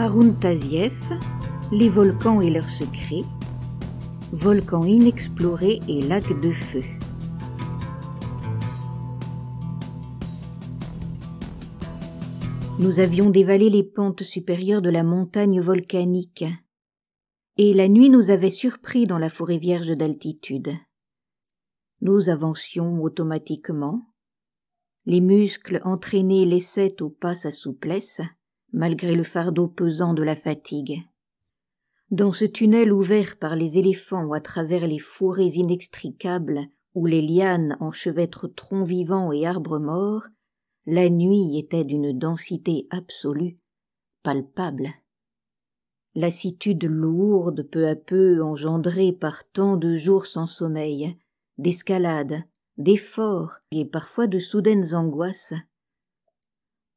Arun Les volcans et leurs secrets, Volcans inexplorés et lacs de feu. Nous avions dévalé les pentes supérieures de la montagne volcanique, et la nuit nous avait surpris dans la forêt vierge d'altitude. Nous avancions automatiquement, les muscles entraînés laissaient au pas sa souplesse, malgré le fardeau pesant de la fatigue. Dans ce tunnel ouvert par les éléphants ou à travers les fourrés inextricables où les lianes enchevêtrent troncs vivants et arbres morts, la nuit était d'une densité absolue, palpable. Lassitude lourde peu à peu engendrée par tant de jours sans sommeil, d'escalades, d'efforts et parfois de soudaines angoisses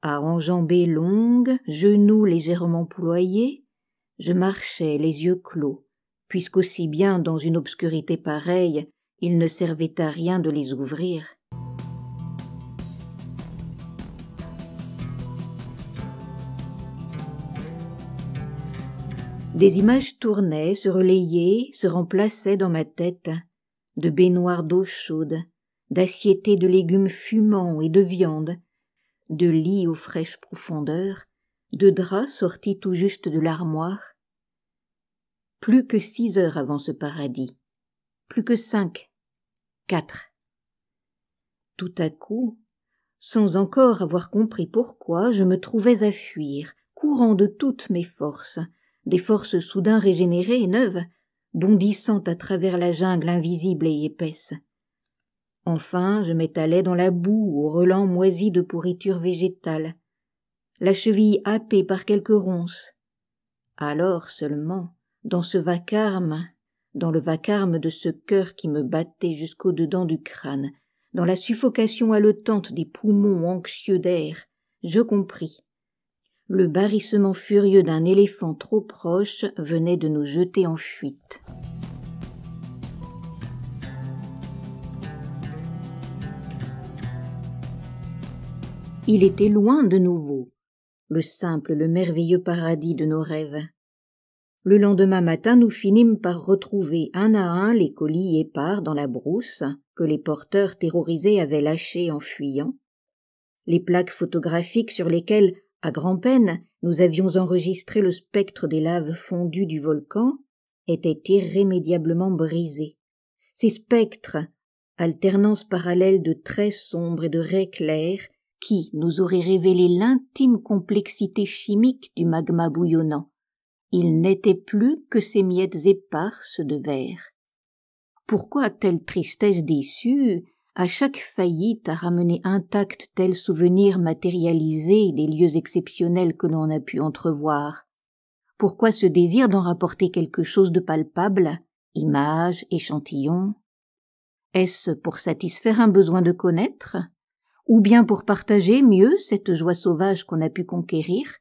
à enjambées longues, genoux légèrement ployés, je marchais les yeux clos, puisqu'aussi bien dans une obscurité pareille, il ne servait à rien de les ouvrir. Des images tournaient, se relayaient, se remplaçaient dans ma tête, de baignoires d'eau chaude, d'assiettés de légumes fumants et de viande, de lits aux fraîches profondeurs, de draps sortis tout juste de l'armoire. Plus que six heures avant ce paradis, plus que cinq, quatre. Tout à coup, sans encore avoir compris pourquoi, je me trouvais à fuir, courant de toutes mes forces, des forces soudain régénérées et neuves, bondissant à travers la jungle invisible et épaisse. Enfin, je m'étalais dans la boue, au relent moisi de pourriture végétale, la cheville happée par quelques ronces. Alors seulement, dans ce vacarme, dans le vacarme de ce cœur qui me battait jusqu'au dedans du crâne, dans la suffocation haletante des poumons anxieux d'air, je compris. Le barrissement furieux d'un éléphant trop proche venait de nous jeter en fuite. il était loin de nouveau, le simple, le merveilleux paradis de nos rêves. Le lendemain matin, nous finîmes par retrouver un à un les colis épars dans la brousse que les porteurs terrorisés avaient lâchés en fuyant, les plaques photographiques sur lesquelles, à grand-peine, nous avions enregistré le spectre des laves fondues du volcan étaient irrémédiablement brisées. Ces spectres, alternance parallèle de traits sombres et de raies claires, qui nous aurait révélé l'intime complexité chimique du magma bouillonnant. Il n'était plus que ces miettes éparses de verre. Pourquoi telle tristesse déçue à chaque faillite à ramener intact tel souvenir matérialisé des lieux exceptionnels que l'on a pu entrevoir Pourquoi ce désir d'en rapporter quelque chose de palpable, image, échantillon Est-ce pour satisfaire un besoin de connaître ou bien pour partager mieux cette joie sauvage qu'on a pu conquérir.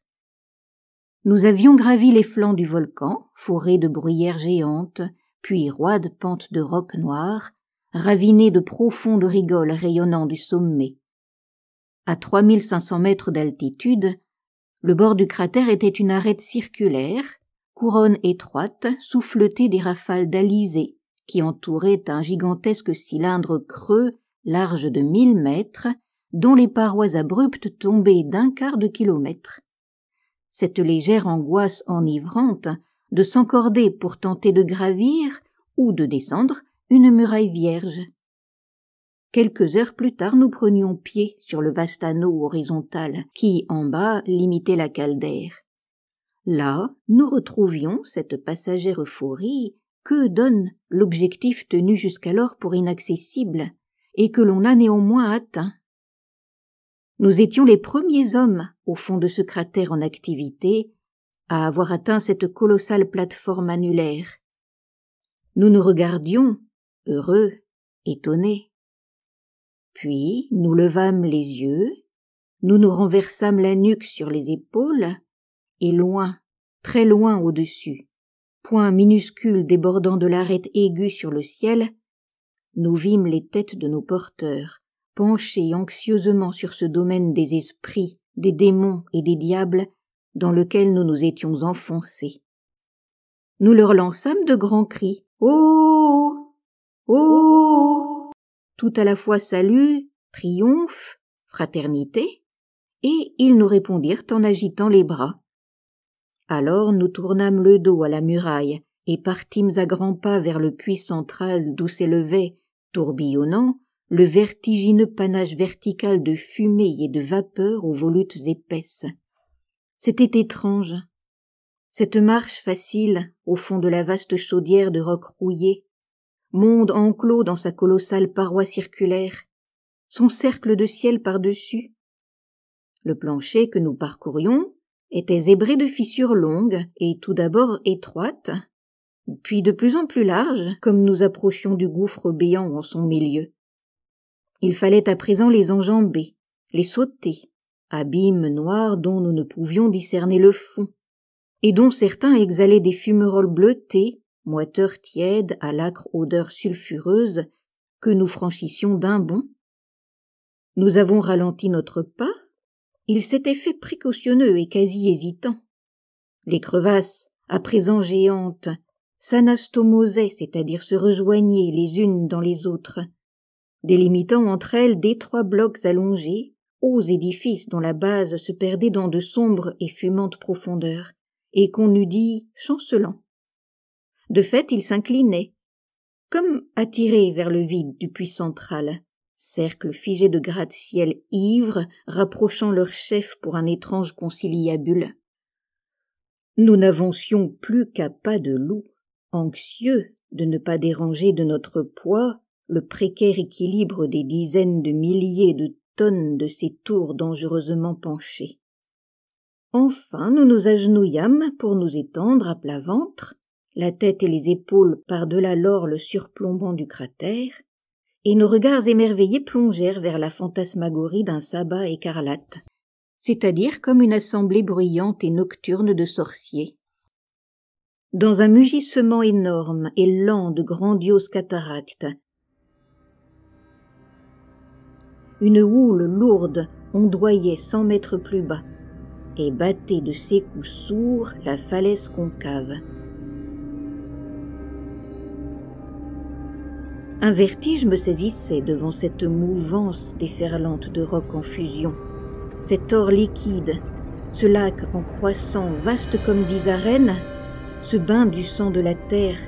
Nous avions gravi les flancs du volcan, forés de bruyères géantes, puis roides pentes de rocs noirs, ravinées de profondes rigoles rayonnant du sommet. À 3500 mètres d'altitude, le bord du cratère était une arête circulaire, couronne étroite, souffletée des rafales d'alizé, qui entouraient un gigantesque cylindre creux large de mille mètres dont les parois abruptes tombaient d'un quart de kilomètre. Cette légère angoisse enivrante de s'encorder pour tenter de gravir ou de descendre une muraille vierge. Quelques heures plus tard, nous prenions pied sur le vaste anneau horizontal qui, en bas, limitait la caldaire. Là, nous retrouvions cette passagère euphorie que donne l'objectif tenu jusqu'alors pour inaccessible et que l'on a néanmoins atteint. Nous étions les premiers hommes au fond de ce cratère en activité à avoir atteint cette colossale plateforme annulaire. Nous nous regardions, heureux, étonnés. Puis nous levâmes les yeux, nous nous renversâmes la nuque sur les épaules, et loin, très loin au-dessus, point minuscule débordant de l'arête aiguë sur le ciel, nous vîmes les têtes de nos porteurs, penché anxieusement sur ce domaine des esprits, des démons et des diables dans lequel nous nous étions enfoncés. Nous leur lançâmes de grands cris. Oh. Oh. oh Tout à la fois salut, triomphe, fraternité, et ils nous répondirent en agitant les bras. Alors nous tournâmes le dos à la muraille, et partîmes à grands pas vers le puits central d'où s'élevait, tourbillonnant, le vertigineux panache vertical de fumée et de vapeur aux volutes épaisses. C'était étrange. Cette marche facile au fond de la vaste chaudière de roc rouillé, monde enclos dans sa colossale paroi circulaire, son cercle de ciel par-dessus. Le plancher que nous parcourions était zébré de fissures longues et tout d'abord étroites, puis de plus en plus larges comme nous approchions du gouffre béant en son milieu. Il fallait à présent les enjamber, les sauter, abîmes noirs dont nous ne pouvions discerner le fond, et dont certains exhalaient des fumerolles bleutées, moiteurs tièdes à l'âcre odeur sulfureuse, que nous franchissions d'un bond. Nous avons ralenti notre pas, il s'était fait précautionneux et quasi hésitant. Les crevasses, à présent géantes, s'anastomosaient, c'est-à-dire se rejoignaient les unes dans les autres, délimitant entre elles d'étroits blocs allongés, hauts édifices dont la base se perdait dans de sombres et fumantes profondeurs, et qu'on eût dit chancelants. De fait, ils s'inclinaient, comme attirés vers le vide du puits central, cercle figé de gratte-ciel ivre, rapprochant leur chef pour un étrange conciliabule. Nous n'avancions plus qu'à pas de loup, anxieux de ne pas déranger de notre poids le précaire équilibre des dizaines de milliers de tonnes de ces tours dangereusement penchées. Enfin, nous nous agenouillâmes pour nous étendre à plat ventre, la tête et les épaules par-delà l'orle surplombant du cratère, et nos regards émerveillés plongèrent vers la fantasmagorie d'un sabbat écarlate, c'est-à-dire comme une assemblée bruyante et nocturne de sorciers. Dans un mugissement énorme et lent de grandioses cataractes, Une houle lourde ondoyait cent mètres plus bas et battait de ses coups sourds la falaise concave. Un vertige me saisissait devant cette mouvance déferlante de rocs en fusion, cet or liquide, ce lac en croissant vaste comme dix arènes, ce bain du sang de la terre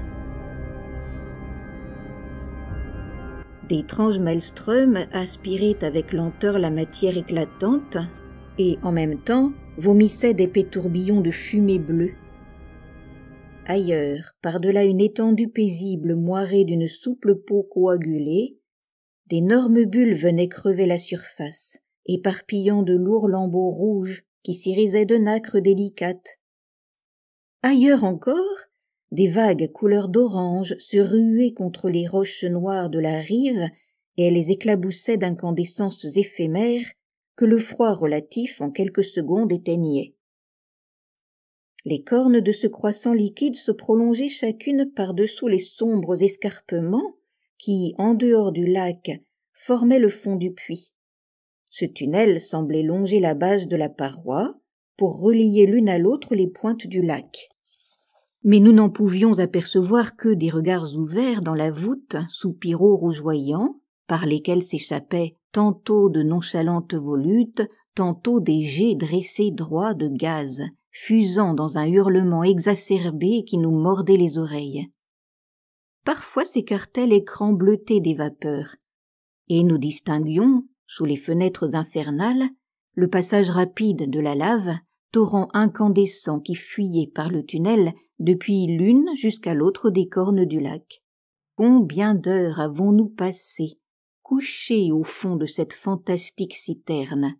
L'étrange maelstrom aspirait avec lenteur la matière éclatante et, en même temps, vomissaient d'épais tourbillons de fumée bleue. Ailleurs, par-delà une étendue paisible moirée d'une souple peau coagulée, d'énormes bulles venaient crever la surface, éparpillant de lourds lambeaux rouges qui s'irisaient de nacre délicate. Ailleurs encore, des vagues couleur d'orange se ruaient contre les roches noires de la rive et elles les éclaboussaient d'incandescences éphémères que le froid relatif en quelques secondes éteignait. Les cornes de ce croissant liquide se prolongeaient chacune par-dessous les sombres escarpements qui, en dehors du lac, formaient le fond du puits. Ce tunnel semblait longer la base de la paroi pour relier l'une à l'autre les pointes du lac mais nous n'en pouvions apercevoir que des regards ouverts dans la voûte, soupiraux rougeoyants, par lesquels s'échappaient tantôt de nonchalantes volutes, tantôt des jets dressés droits de gaz, fusant dans un hurlement exacerbé qui nous mordait les oreilles. Parfois s'écartait l'écran bleuté des vapeurs, et nous distinguions, sous les fenêtres infernales, le passage rapide de la lave, torrent incandescent qui fuyait par le tunnel depuis l'une jusqu'à l'autre des cornes du lac. Combien d'heures avons-nous passé couchés au fond de cette fantastique citerne,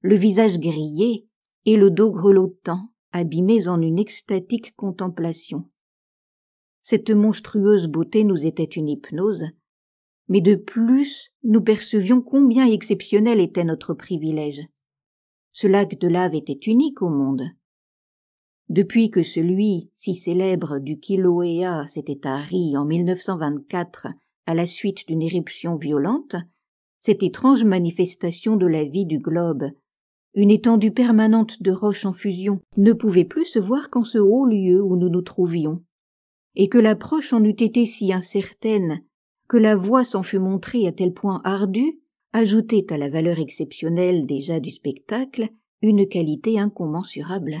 le visage grillé et le dos grelottant, abîmés en une extatique contemplation. Cette monstrueuse beauté nous était une hypnose, mais de plus nous percevions combien exceptionnel était notre privilège. Ce lac de lave était unique au monde. Depuis que celui, si célèbre, du Kiloéa s'était tari en 1924 à la suite d'une éruption violente, cette étrange manifestation de la vie du globe, une étendue permanente de roches en fusion, ne pouvait plus se voir qu'en ce haut lieu où nous nous trouvions, et que l'approche en eût été si incertaine, que la voie s'en fût montrée à tel point ardue, ajoutait à la valeur exceptionnelle déjà du spectacle une qualité incommensurable.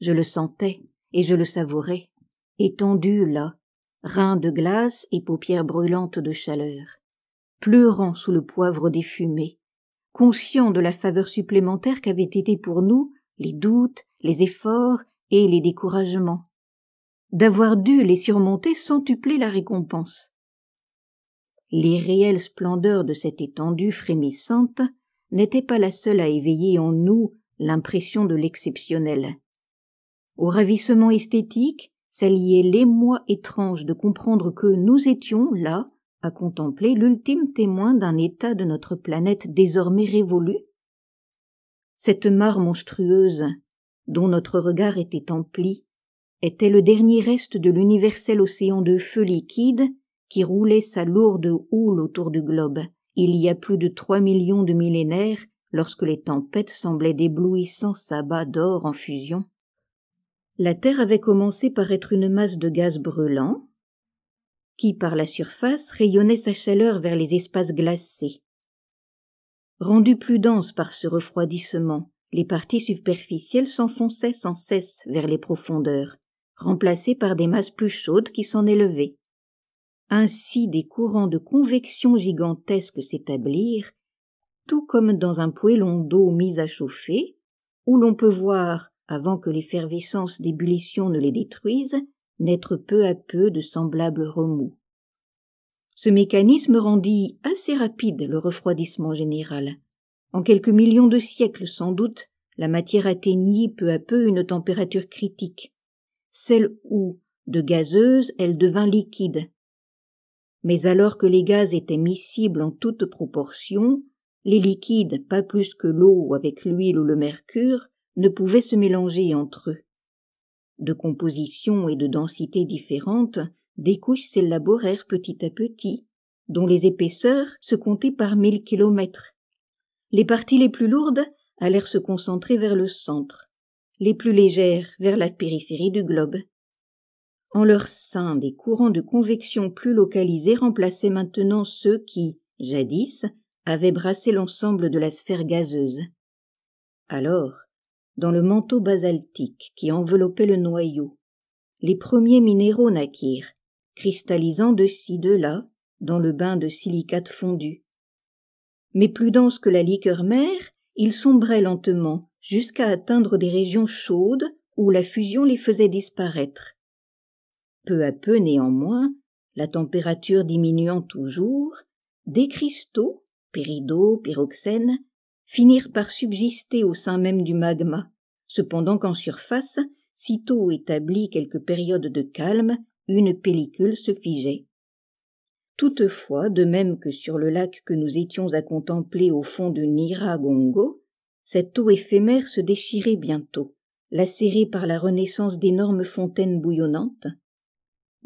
Je le sentais et je le savourais, étendu là, reins de glace et paupières brûlantes de chaleur, pleurant sous le poivre des fumées, conscient de la faveur supplémentaire qu'avaient été pour nous les doutes, les efforts et les découragements, d'avoir dû les surmonter sans tupler la récompense, les réelles splendeurs de cette étendue frémissante n'étaient pas la seule à éveiller en nous l'impression de l'exceptionnel. Au ravissement esthétique s'alliait l'émoi étrange de comprendre que nous étions là à contempler l'ultime témoin d'un état de notre planète désormais révolu. Cette mare monstrueuse, dont notre regard était empli, était le dernier reste de l'universel océan de feu liquide qui roulait sa lourde houle autour du globe, il y a plus de trois millions de millénaires, lorsque les tempêtes semblaient d'éblouissants sabbats d'or en fusion. La Terre avait commencé par être une masse de gaz brûlant, qui, par la surface, rayonnait sa chaleur vers les espaces glacés. Rendue plus dense par ce refroidissement, les parties superficielles s'enfonçaient sans cesse vers les profondeurs, remplacées par des masses plus chaudes qui s'en élevaient ainsi des courants de convection gigantesques s'établirent, tout comme dans un poêlon d'eau mis à chauffer, où l'on peut voir, avant que l'effervescence d'ébullition ne les détruise, naître peu à peu de semblables remous. Ce mécanisme rendit assez rapide le refroidissement général. En quelques millions de siècles sans doute, la matière atteignit peu à peu une température critique, celle où, de gazeuse, elle devint liquide, mais alors que les gaz étaient miscibles en toute proportion, les liquides, pas plus que l'eau avec l'huile ou le mercure, ne pouvaient se mélanger entre eux. De composition et de densité différentes, des couches s'élaborèrent petit à petit, dont les épaisseurs se comptaient par mille kilomètres. Les parties les plus lourdes allèrent se concentrer vers le centre, les plus légères vers la périphérie du globe. En leur sein, des courants de convection plus localisés remplaçaient maintenant ceux qui, jadis, avaient brassé l'ensemble de la sphère gazeuse. Alors, dans le manteau basaltique qui enveloppait le noyau, les premiers minéraux naquirent, cristallisant de ci de là dans le bain de silicate fondu. Mais plus dense que la liqueur mère, ils sombraient lentement jusqu'à atteindre des régions chaudes où la fusion les faisait disparaître, peu à peu néanmoins, la température diminuant toujours, des cristaux, péridaux, pyroxènes, finirent par subsister au sein même du magma, cependant qu'en surface, sitôt établie quelques périodes de calme, une pellicule se figeait. Toutefois, de même que sur le lac que nous étions à contempler au fond de Gongo, cette eau éphémère se déchirait bientôt, lacérée par la renaissance d'énormes fontaines bouillonnantes,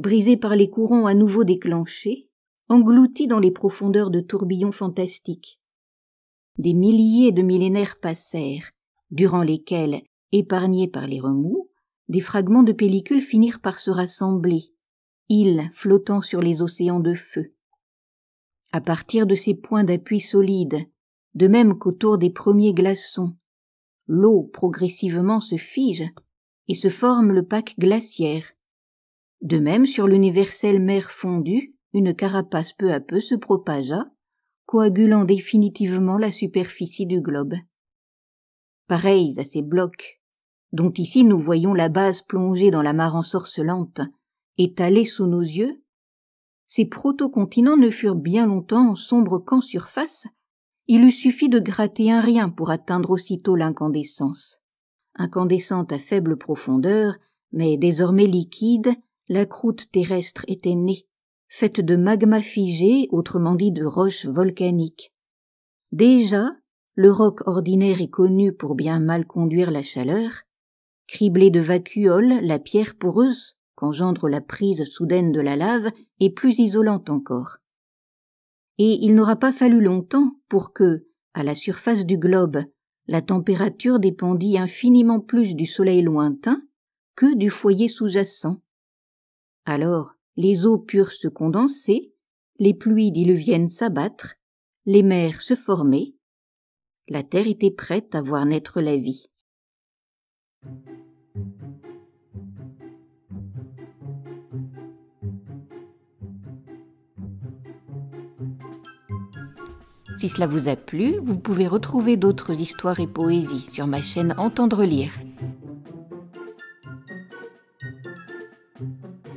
brisé par les courants à nouveau déclenchés, engloutis dans les profondeurs de tourbillons fantastiques. Des milliers de millénaires passèrent, durant lesquels, épargnés par les remous, des fragments de pellicules finirent par se rassembler, îles flottant sur les océans de feu. À partir de ces points d'appui solides, de même qu'autour des premiers glaçons, l'eau progressivement se fige et se forme le pack glaciaire, de même, sur l'universelle mer fondue, une carapace peu à peu se propagea, coagulant définitivement la superficie du globe. Pareils à ces blocs, dont ici nous voyons la base plongée dans la mare ensorcelante, étalée sous nos yeux, ces protocontinents ne furent bien longtemps sombres qu'en surface, il eût suffi de gratter un rien pour atteindre aussitôt l'incandescence. Incandescente à faible profondeur, mais désormais liquide la croûte terrestre était née, faite de magma figé, autrement dit de roche volcanique. Déjà, le roc ordinaire est connu pour bien mal conduire la chaleur. Criblé de vacuoles, la pierre poreuse, qu'engendre la prise soudaine de la lave, est plus isolante encore. Et il n'aura pas fallu longtemps pour que, à la surface du globe, la température dépendit infiniment plus du soleil lointain que du foyer sous-jacent. Alors les eaux purent se condenser, les pluies diluviennes s'abattre, les mers se former. La terre était prête à voir naître la vie. Si cela vous a plu, vous pouvez retrouver d'autres histoires et poésies sur ma chaîne Entendre lire.